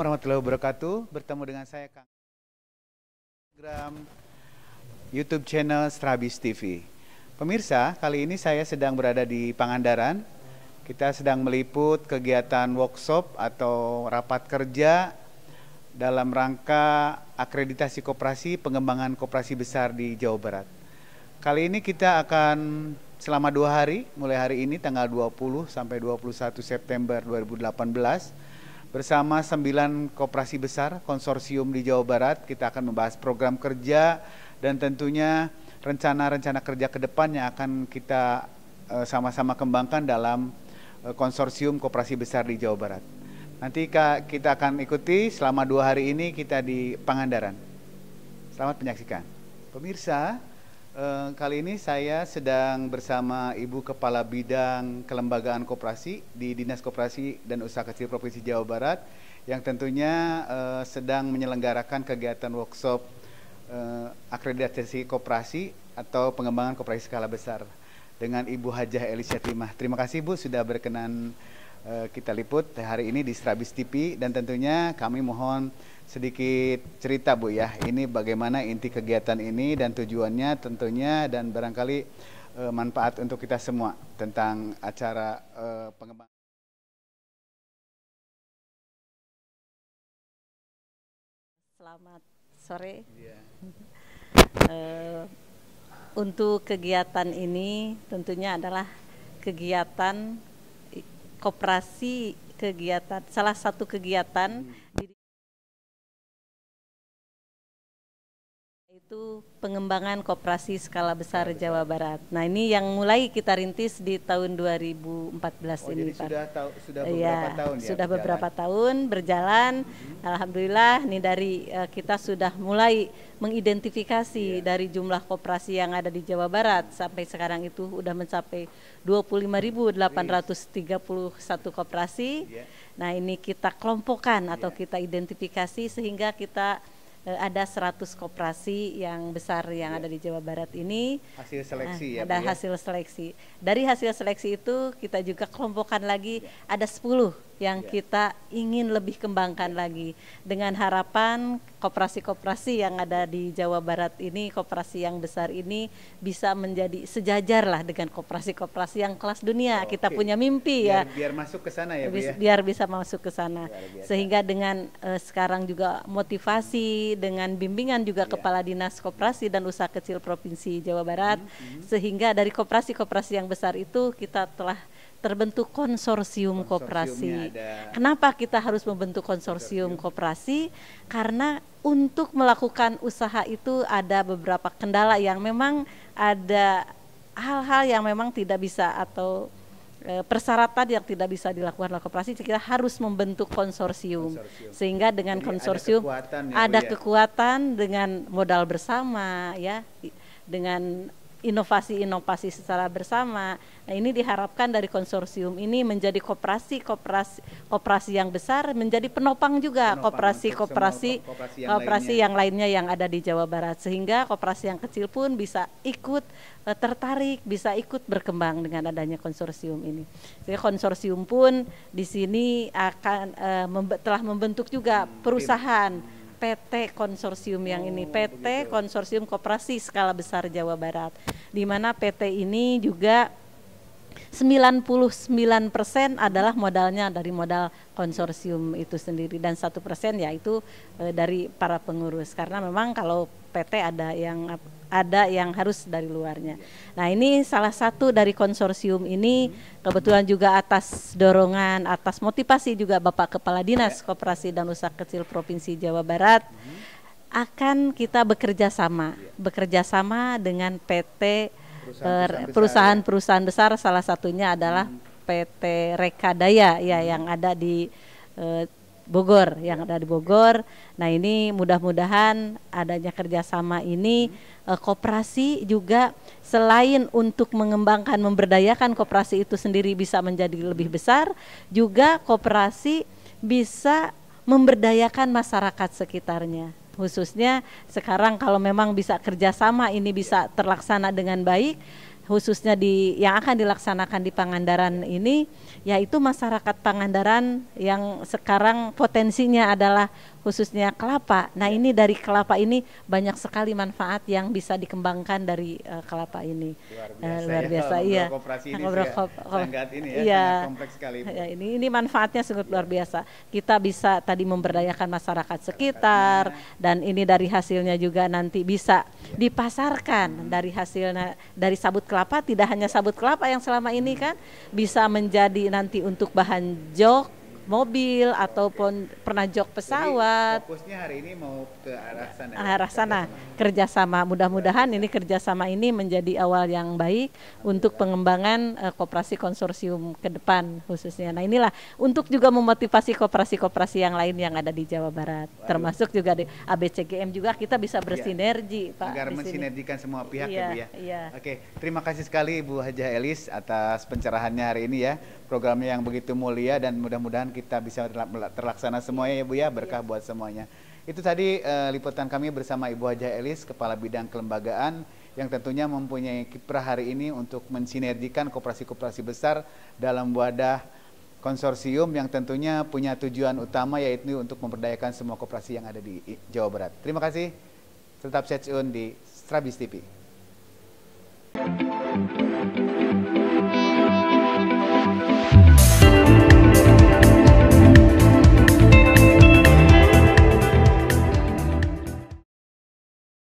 warahmatullahi wabarakatuh. Bertemu dengan saya Kang Instagram, YouTube channel Strabis TV. Pemirsa, kali ini saya sedang berada di Pangandaran. Kita sedang meliput kegiatan workshop atau rapat kerja dalam rangka akreditasi koperasi pengembangan koperasi besar di Jawa Barat. Kali ini kita akan selama dua hari, mulai hari ini tanggal 20 sampai 21 September 2018, bersama sembilan koperasi besar konsorsium di Jawa Barat. Kita akan membahas program kerja dan tentunya rencana-rencana kerja ke depan yang akan kita eh, sama-sama kembangkan dalam eh, konsorsium koperasi besar di Jawa Barat. Nanti kita akan ikuti selama dua hari ini kita di Pangandaran. Selamat menyaksikan. Pemirsa, Eh, kali ini saya sedang bersama Ibu Kepala Bidang Kelembagaan Koperasi di Dinas Koperasi dan Usaha Kecil Provinsi Jawa Barat yang tentunya uh, sedang menyelenggarakan kegiatan workshop uh, akreditasi koperasi atau pengembangan koperasi skala besar dengan Ibu Hajah Elisya Timah. Terima kasih Bu sudah berkenan Eh, kita liput hari ini di Strabis TV dan tentunya kami mohon sedikit cerita Bu ya. Ini bagaimana inti kegiatan ini dan tujuannya tentunya dan barangkali uh, manfaat untuk kita semua tentang acara uh, pengembangan Selamat sore. Yeah. Iya. uh, untuk kegiatan ini tentunya adalah kegiatan koperasi kegiatan salah satu kegiatan di itu pengembangan kooperasi skala besar Jawa Barat. Nah ini yang mulai kita rintis di tahun 2014 oh, ini jadi Pak. Sudah, ta sudah iya, beberapa ya, tahun ya. Sudah berjalan. beberapa tahun berjalan. Hmm. Alhamdulillah ini dari uh, kita sudah mulai mengidentifikasi yeah. dari jumlah kooperasi yang ada di Jawa Barat sampai sekarang itu sudah mencapai 25.831 koperasi. Yeah. Nah ini kita kelompokkan atau yeah. kita identifikasi sehingga kita Eh, ada 100 koperasi yang besar yang ya. ada di Jawa Barat ini. Hasil seleksi nah, ya. Ada ya? hasil seleksi. Dari hasil seleksi itu kita juga kelompokkan lagi ya. ada 10 yang ya. kita ingin lebih kembangkan ya. lagi dengan harapan koperasi-koperasi yang ada di Jawa Barat ini, koperasi yang besar ini bisa menjadi sejajar lah dengan koperasi-koperasi yang kelas dunia. Oh, Kita okay. punya mimpi ya. biar, ya. Biar masuk ke sana ya, Bu ya. Biar bisa masuk ke sana. Sehingga dengan uh, sekarang juga motivasi dengan bimbingan juga yeah. kepala dinas koperasi dan usaha kecil Provinsi Jawa Barat mm -hmm. sehingga dari koperasi-koperasi yang besar itu kita telah terbentuk konsorsium kooperasi. Kenapa kita harus membentuk konsorsium, kooperasi? Karena untuk melakukan usaha itu ada beberapa kendala yang memang ada hal-hal yang memang tidak bisa atau e, persyaratan yang tidak bisa dilakukan oleh koperasi kita harus membentuk konsorsium, konsorsium. sehingga dengan Jadi konsorsium ada kekuatan, ya, ada ya? kekuatan dengan modal bersama ya dengan inovasi-inovasi secara bersama. Nah, ini diharapkan dari konsorsium ini menjadi koperasi koperasi koperasi yang besar, menjadi penopang juga koperasi-koperasi koperasi yang, lainnya yang ada di Jawa Barat sehingga koperasi yang kecil pun bisa ikut uh, tertarik, bisa ikut berkembang dengan adanya konsorsium ini. Jadi konsorsium pun di sini akan uh, membe telah membentuk juga hmm, perusahaan PT konsorsium yang ini, oh, PT konsorsium koperasi skala besar Jawa Barat, di mana PT ini juga 99% adalah modalnya dari modal konsorsium itu sendiri dan satu persen yaitu e, dari para pengurus karena memang kalau PT ada yang ada yang harus dari luarnya. Nah ini salah satu dari konsorsium ini kebetulan juga atas dorongan, atas motivasi juga Bapak Kepala Dinas Koperasi dan Usaha Kecil Provinsi Jawa Barat akan kita bekerja sama, bekerja sama dengan PT perusahaan-perusahaan ya? besar, salah satunya adalah PT Rekadaya ya yang ada di eh, Bogor yang ada di Bogor. Nah ini mudah-mudahan adanya kerjasama ini e, eh, kooperasi juga selain untuk mengembangkan memberdayakan kooperasi itu sendiri bisa menjadi lebih besar, juga kooperasi bisa memberdayakan masyarakat sekitarnya khususnya sekarang kalau memang bisa kerjasama ini bisa terlaksana dengan baik khususnya di yang akan dilaksanakan di Pangandaran ini yaitu masyarakat Pangandaran yang sekarang potensinya adalah khususnya kelapa. Nah, ya. ini dari kelapa ini banyak sekali manfaat yang bisa dikembangkan dari uh, kelapa ini. Luar eh, biasa, uh, luar ya. biasa iya. ya. iya. Koperasi ini, ya. ini ya, iya. kompleks sekali. Ya, ini ini manfaatnya sangat luar iya. biasa. Kita bisa tadi memberdayakan masyarakat sekitar dan ini dari hasilnya juga nanti bisa ya. dipasarkan hmm. dari hasilnya dari sabut kelapa tidak hanya iya. sabut kelapa yang selama ini kan bisa menjadi nanti untuk bahan jok mobil ataupun pernah jok pesawat. Jadi, fokusnya hari ini mau ke arah sana. Arah sana kerjasama. Mudah-mudahan ini kerjasama ini menjadi awal yang baik untuk pengembangan uh, koperasi konsorsium ke depan khususnya. Nah inilah untuk juga memotivasi kooperasi koperasi yang lain yang ada di Jawa Barat, Waduh. termasuk juga di ABCGM juga kita bisa iya. bersinergi, ya. Pak. Agar mensinergikan semua pihak ya, ya ya. Iya. Oke, terima kasih sekali Bu Haja Elis atas pencerahannya hari ini ya programnya yang begitu mulia dan mudah-mudahan kita bisa terlaksana semuanya ya Bu ya berkah ya. buat semuanya. Itu tadi uh, liputan kami bersama Ibu Haja Elis Kepala Bidang Kelembagaan yang tentunya mempunyai kiprah hari ini untuk mensinergikan kooperasi koperasi besar dalam wadah konsorsium yang tentunya punya tujuan utama yaitu untuk memperdayakan semua kooperasi yang ada di Jawa Barat. Terima kasih. Tetap setun di Strabis TV.